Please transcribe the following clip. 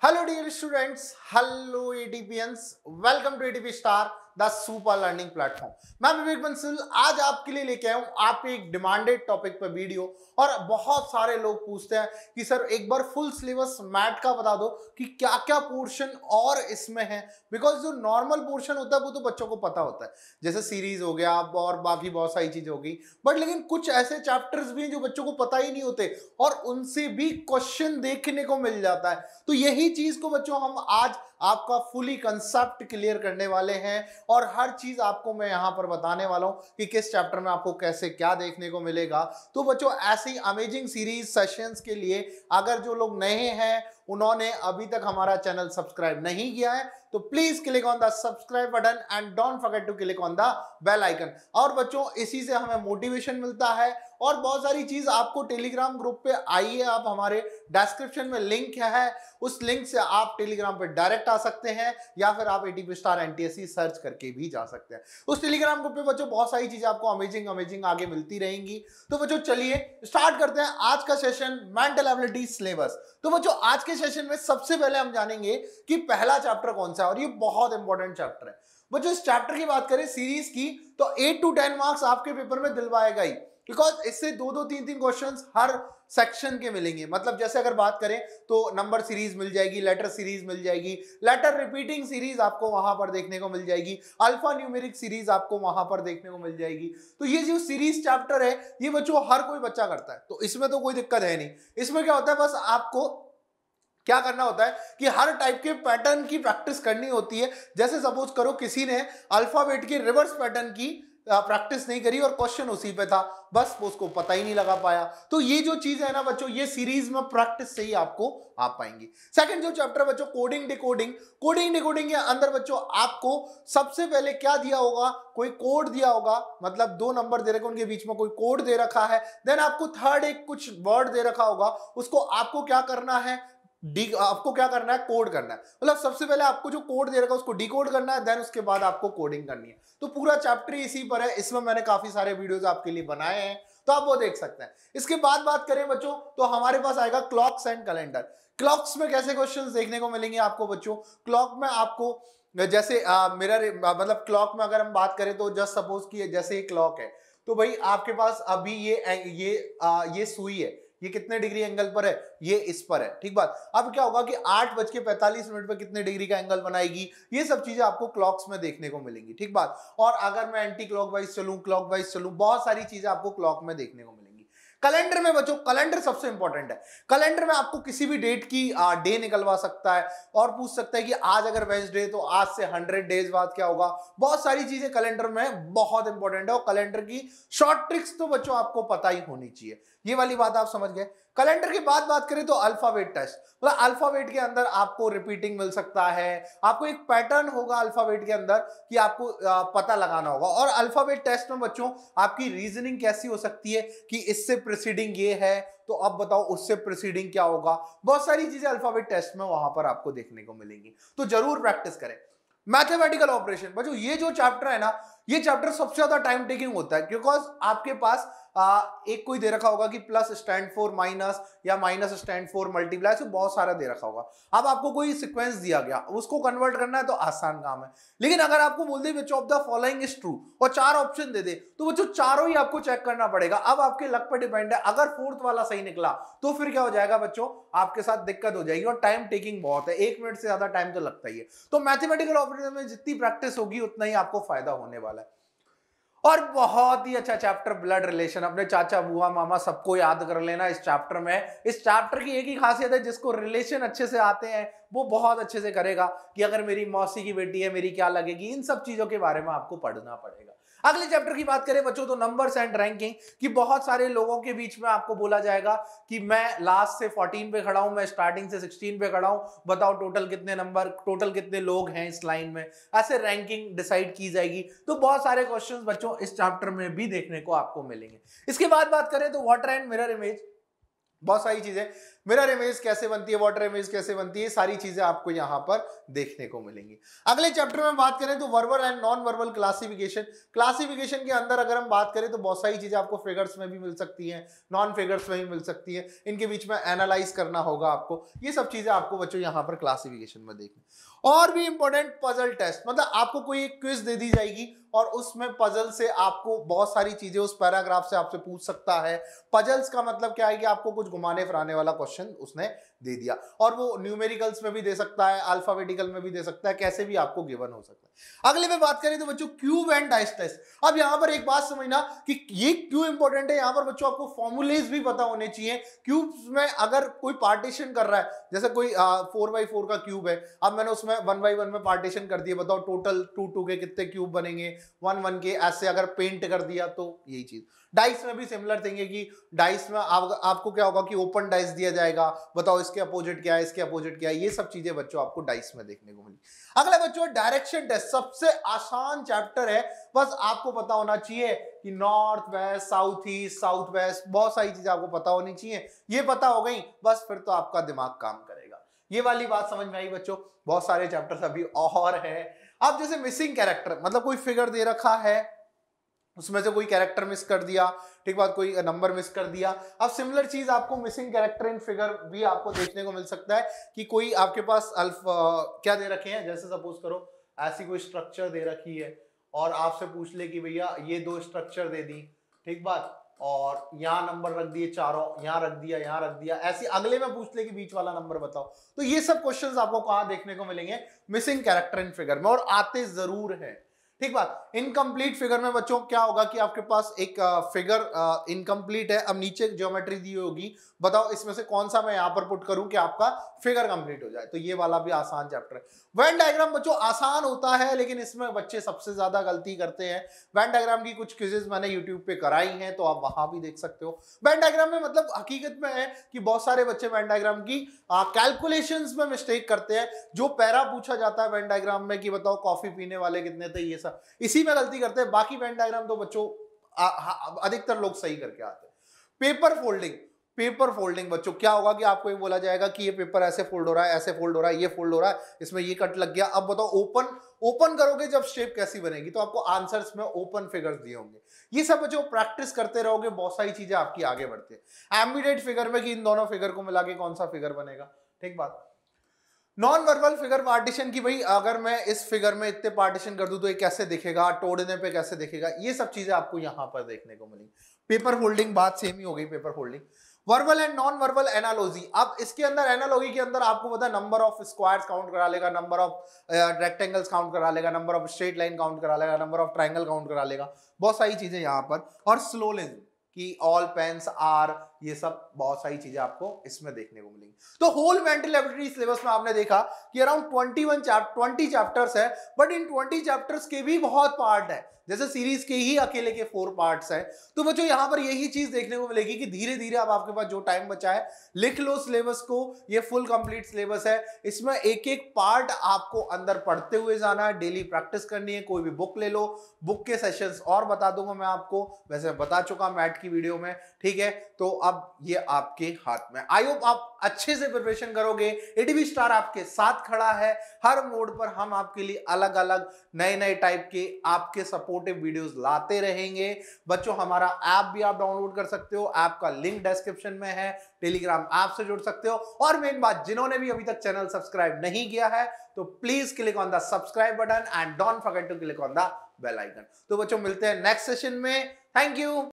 Hello dear students, hello EDPNs, welcome to EDP Star. The super learning platform मैं विवेक बंसल आज आपके लिए लेके आया हूँ आप एक डिमांडेड टॉपिक पर वीडियो और बहुत सारे लोग पूछते हैं कि सर एक बार फुल सिलेबस मैट का बता दो कि क्या क्या पोर्शन और इसमें है बिकॉज जो नॉर्मल पोर्शन होता है वो तो बच्चों को पता होता है जैसे सीरीज हो गया और बाकी बहुत सारी चीज़ें होगी बट लेकिन कुछ ऐसे चैप्टर्स भी हैं जो बच्चों को पता ही नहीं होते और उनसे भी क्वेश्चन देखने को मिल जाता है तो यही चीज़ को बच्चों हम आज आपका फुली कंसेप्ट क्लियर करने वाले हैं और हर चीज़ आपको मैं यहां पर बताने वाला हूं कि किस चैप्टर में आपको कैसे क्या देखने को मिलेगा तो बच्चों ऐसी अमेजिंग सीरीज सेशंस के लिए अगर जो लोग नए हैं उन्होंने अभी तक हमारा चैनल सब्सक्राइब नहीं किया है तो please click on the subscribe button and don't forget to click on the bell icon और बच्चों इसी से हमें मोटिवेशन मिलता है और बहुत सारी चीज आपको टेलीग्राम ग्रुप पे आइए आप हमारे डिस्क्रिप्शन में लिंक है उस लिंक से आप टेलीग्राम पे डायरेक्ट आ सकते हैं या फिर आप एटीपी स्टार एनटीएससी सर्च करके भी जा सकते हैं उस टेलीग्राम ग्रुप पे बच्चों बहुत सारी चीजें आपको अमेजिंग अमेजिंग आगे मिलती रहेंगी तो बच्चों चलिए स्टार्ट करते हैं आज का सेशन मेंटल एबिलिटी सिलेबस तो बच्चों आज के सेशन में सबसे पहले हम जानेंगे कि पहला चैप्टर कौन सा है और ये बहुत इंपॉर्टेंट चैप्टर है बच्चों इस चैप्टर की बात करें सीरीज की तो एट टू टेन मार्क्स आपके पेपर में दिलवाएगा ही बिकॉज इससे दो दो तीन तीन क्वेश्चन हर सेक्शन के मिलेंगे मतलब जैसे अगर बात करें तो नंबर सीरीज मिल जाएगी लेटर सीरीज मिल जाएगी लेटर रिपीटिंग सीरीज आपको वहां पर देखने को मिल जाएगी अल्फा न्यूमेरिक सीरीज आपको वहां पर देखने को मिल जाएगी तो ये जो सीरीज चैप्टर है ये बच्चों हर कोई बच्चा करता है तो इसमें तो कोई दिक्कत है नहीं इसमें क्या होता है बस आपको क्या करना होता है कि हर टाइप के पैटर्न की प्रैक्टिस करनी होती है जैसे सपोज करो किसी ने अल्फाबेट के रिवर्स पैटर्न की प्रैक्टिस नहीं करी और क्वेश्चन उसी पे था बस उसको पता ही नहीं लगा पाया तो ये जो चीज है ना बच्चों ये सीरीज में प्रैक्टिस से ही आपको आ पाएंगी सेकंड जो चैप्टर बच्चों कोडिंग डिकोडिंग कोडिंग डिकोडिंग के अंदर बच्चों आपको सबसे पहले क्या दिया होगा कोई कोड दिया होगा मतलब दो नंबर दे रखे उनके बीच में कोई कोड दे रखा है देन आपको थर्ड एक कुछ वर्ड दे रखा होगा उसको आपको क्या करना है डी आपको क्या करना है कोड करना है मतलब सबसे पहले आपको जो कोड दे रखा है उसको डिकोड करना है देन उसके बाद आपको कोडिंग करनी है तो पूरा चैप्टर इसी पर है इसमें मैंने काफी सारे वीडियोज आपके लिए बनाए हैं तो आप वो देख सकते हैं इसके बाद बात करें बच्चों तो हमारे पास आएगा क्लॉक्स एंड कैलेंडर क्लॉक्स में कैसे क्वेश्चन देखने को मिलेंगे आपको बच्चों क्लॉक में आपको जैसे मेरा मतलब क्लॉक में अगर हम बात करें तो जस्ट सपोज कि जैसे ये क्लॉक है तो भाई आपके पास अभी ये ये आ, ये सुई है ये कितने डिग्री एंगल पर है ये इस पर है ठीक बात अब क्या होगा कि आठ बज के पैंतालीस मिनट पर कितने डिग्री का एंगल बनाएगी ये सब चीजें आपको क्लॉक्स में देखने को मिलेंगी ठीक बात और अगर मैं एंटी क्लॉक वाइज चलू क्लॉक वाइज चलू बहुत सारी चीजें आपको क्लॉक में देखने को मिलेंगी कैलेंडर में बच्चों कैलेंडर सबसे इंपॉर्टेंट है कैलेंडर में आपको किसी भी डेट की डे निकलवा सकता है और पूछ सकता है कि आज अगर वेंसडे तो आज से हंड्रेड डेज बाद क्या होगा बहुत सारी चीजें कैलेंडर में बहुत इंपॉर्टेंट है और कैलेंडर की शॉर्ट ट्रिक्स तो बच्चों आपको पता ही होनी चाहिए ये वाली बात आप समझ गए कैलेंडर की बात बात करें तो अल्फावेट टेस्ट मतलब अल्फावेट के अंदर आपको रिपीटिंग मिल सकता है आपको एक पैटर्न होगा अल्फावेट के अंदर कि आपको पता लगाना होगा और अल्फावेट टेस्ट में बच्चों आपकी रीजनिंग कैसी हो सकती है कि इससे प्रोसीडिंग ये है तो अब बताओ उससे प्रोसीडिंग क्या होगा बहुत सारी चीजें अल्फावेट टेस्ट में वहां पर आपको देखने को मिलेंगी तो जरूर प्रैक्टिस करें मैथमेटिकल ऑपरेशन बच्चों ये जो चैप्टर है ना ये चैप्टर सबसे ज्यादा टाइम टेकिंग होता है बिकॉज आपके पास आ, एक कोई दे रखा होगा कि प्लस स्टैंड फोर माइनस या माइनस स्टैंड फोर मल्टीप्लाई बहुत सारा दे रखा होगा अब आपको कोई सिक्वेंस दिया गया उसको कन्वर्ट करना है तो आसान काम है लेकिन अगर आपको बोल दे which of the following is true और चार ऑप्शन दे दे तो वो जो चारों ही आपको चेक करना पड़ेगा अब आपके लक पर डिपेंड है अगर फोर्थ वाला सही निकला तो फिर क्या हो जाएगा बच्चों आपके साथ दिक्कत हो जाएगी और टाइम टेकिंग बहुत है एक मिनट से ज्यादा टाइम तो लगता ही है तो मैथमेटिकल ऑपरेटर में जितनी प्रैक्टिस होगी उतना ही आपको फायदा होने वाला है और बहुत ही अच्छा चैप्टर ब्लड रिलेशन अपने चाचा बुआ मामा सबको याद कर लेना इस चैप्टर में इस चैप्टर की एक ही खासियत है जिसको रिलेशन अच्छे से आते हैं वो बहुत अच्छे से करेगा कि अगर मेरी मौसी की बेटी है मेरी क्या लगेगी इन सब चीज़ों के बारे में आपको पढ़ना पड़ेगा अगले चैप्टर की बात करें बच्चों तो नंबर्स एंड रैंकिंग कि बहुत सारे लोगों के बीच में आपको बोला जाएगा कि मैं लास्ट से 14 पे खड़ा हूं मैं स्टार्टिंग से 16 पे खड़ा हूं बताओ टोटल कितने नंबर टोटल कितने लोग हैं इस लाइन में ऐसे रैंकिंग डिसाइड की जाएगी तो बहुत सारे क्वेश्चन बच्चों इस चैप्टर में भी देखने को आपको मिलेंगे इसके बाद बात करें तो वॉटर एंड मिरर इमेज बहुत सारी चीजें मिरर इमेज कैसे बनती है वाटर इमेज कैसे बनती है सारी चीजें आपको यहां पर देखने को मिलेंगी अगले चैप्टर में बात करें तो verbal and non verbal classification classification के अंदर अगर हम बात करें तो बहुत सारी चीजें आपको फिगर्स में भी मिल सकती हैं नॉन फिगर्स में भी मिल सकती है इनके बीच में एनालाइज करना होगा आपको ये सब चीजें आपको बच्चों यहाँ पर क्लासिफिकेशन में देखनी और भी इंपॉर्टेंट पजल टेस्ट मतलब आपको कोई एक क्विज दे दी जाएगी और उसमें पजल से आपको बहुत सारी चीजें उस पैराग्राफ से आपसे पूछ सकता है पजल्स का मतलब क्या है कि आपको कुछ घुमाने फिराने वाला क्वेश्चन उसने दे दिया और वो न्यूमेरिकल्स में भी दे सकता है अल्फाबेटिकल में भी दे सकता है कैसे भी आपको गिवन हो सकता है अगले में बात करें तो बच्चों क्यूब एंड डाइस टेस्ट अब यहां पर एक बात समझना कि ये क्यों इंपॉर्टेंट है यहां पर बच्चों आपको फॉर्मुलेज भी पता होने चाहिए क्यूब्स में अगर कोई पार्टीशन कर रहा है जैसे कोई फोर बाई फोर का क्यूब है अब मैंने उसमें वन बाई वन में पार्टीशन कर दिया बताओ टोटल टू टू के कितने क्यूब बनेंगे वन वन के ऐसे अगर पेंट कर दिया तो यही चीज डाइस में भी सिमिलर थिंग है कि डाइस में आप, आपको क्या होगा कि ओपन डाइस दिया जाएगा बताओ इसके अपोजिट क्या है इसके अपोजिट क्या है ये सब चीजें बच्चों आपको डाइस में देखने को मिली अगला बच्चों डायरेक्शन टेस्ट सबसे आसान चैप्टर है बस आपको पता होना चाहिए कि north west south east south west बहुत सारी चीजें आपको पता होनी चाहिए ये पता हो गई बस फिर तो आपका दिमाग काम करेगा ये वाली बात समझ में आई बच्चों बहुत सारे चैप्टर्स अभी और हैं अब जैसे मिसिंग कैरेक्टर मतलब कोई फिगर दे रखा है उसमें से कोई कैरेक्टर मिस कर दिया ठीक बात कोई नंबर मिस कर दिया अब सिमिलर चीज आपको मिसिंग कैरेक्टर इन फिगर भी आपको देखने को मिल सकता है कि कोई आपके पास अल्फ क्या दे रखे हैं जैसे सपोज करो ऐसी कोई स्ट्रक्चर दे रखी है और आपसे पूछ ले कि भैया ये दो स्ट्रक्चर दे दी ठीक बात और यहां नंबर रख दिए चारों यहां रख दिया यहां रख दिया ऐसे अगले में पूछ ले कि बीच वाला नंबर बताओ तो ये सब क्वेश्चंस आपको कहा देखने को मिलेंगे मिसिंग कैरेक्टर इन फिगर में और आते जरूर हैं ठीक बात इनकम्प्लीट फिगर में बच्चों क्या होगा कि आपके पास एक फिगर इनकम्प्लीट है अब नीचे ज्योमेट्री दी होगी बताओ इसमें से कौन सा मैं यहां पर पुट करूं कि आपका फिगर कंप्लीट हो जाए तो ये वाला भी आसान चैप्टर है वैन डायग्राम बच्चों आसान होता है लेकिन इसमें बच्चे सबसे ज्यादा गलती करते हैं वैन डायग्राम की कुछ क्विजेज मैंने यूट्यूब पे कराई है तो आप वहां भी देख सकते हो वैन डायग्राम में मतलब हकीकत में है कि बहुत सारे बच्चे वैन डायग्राम की कैलकुलेशन में मिस्टेक करते हैं जो पैरा पूछा जाता है वैन डायग्राम में कि बताओ कॉफी पीने वाले कितने थे ये सब था इसी में गलती करते हैं बाकी वेन डायग्राम तो बच्चों अधिकतर लोग सही करके आते हैं पेपर फोल्डिंग पेपर फोल्डिंग बच्चों क्या होगा कि आपको ये बोला जाएगा कि ये पेपर ऐसे फोल्ड हो रहा है ऐसे फोल्ड हो रहा है ये फोल्ड हो रहा है इसमें ये कट लग गया अब बताओ ओपन ओपन करोगे जब शेप कैसी बनेगी तो आपको आंसर्स में ओपन फिगर्स दिए होंगे ये सब बच्चों प्रैक्टिस करते रहोगे बहुत सारी चीजें आपकी आगे बढ़ती है एम्बिडेट फिगर में कि इन दोनों फिगर को मिला के कौन सा फिगर बनेगा ठीक बात नॉन वर्बल फिगर पार्टीशन की भाई अगर मैं इस फिगर में इतने पार्टीशन कर दूं तो ये कैसे दिखेगा तोड़ने पे कैसे दिखेगा ये सब चीजें आपको यहाँ पर देखने को मिली पेपर होल्डिंग बात सेम ही हो गई paper holding verbal and non verbal analogy अब इसके अंदर एनालॉजी के अंदर आपको पता नंबर ऑफ स्क्वायर्स काउंट करा लेगा नंबर ऑफ रेक्टेंगल्स काउंट करा लेगा number of straight line count करा लेगा नंबर ऑफ ट्राइंगल काउंट करा लेगा बहुत सारी चीजें यहाँ पर और स्लोलिज्म की ऑल पेन्स आर ये सब बहुत सारी चीजें आपको इसमें देखने को मिलेंगी तो होल मेंटल एबिलिटी सिलेबस में आपने देखा कि around twenty one twenty chapters है बट इन ट्वेंटी चैप्टर्स के भी बहुत पार्ट है जैसे सीरीज के ही अकेले के फोर पार्ट्स हैं तो बच्चों यहां पर यही चीज देखने को मिलेगी कि धीरे धीरे आप आपके पास जो टाइम बचा है लिख लो सिलेबस को ये फुल कंप्लीट सिलेबस है इसमें एक एक पार्ट आपको अंदर पढ़ते हुए जाना है डेली प्रैक्टिस करनी है कोई भी बुक ले लो बुक के सेशंस और बता दूंगा मैं आपको वैसे बता चुका मैट की वीडियो में ठीक है तो अब ये आपके हाथ में आई होप आप अच्छे से प्रिपरेशन करोगे एडीबी स्टार आपके साथ खड़ा है हर मोड पर हम आपके लिए अलग अलग नए नए टाइप के आपके सपोर्टिव वीडियोस लाते रहेंगे बच्चों हमारा ऐप भी आप डाउनलोड कर सकते हो ऐप का लिंक डिस्क्रिप्शन में है टेलीग्राम ऐप से जुड़ सकते हो और मेन बात जिन्होंने भी अभी तक चैनल सब्सक्राइब नहीं किया है तो please click on the subscribe button and don't forget to click on the bell icon तो बच्चों मिलते हैं नेक्स्ट सेशन में थैंक यू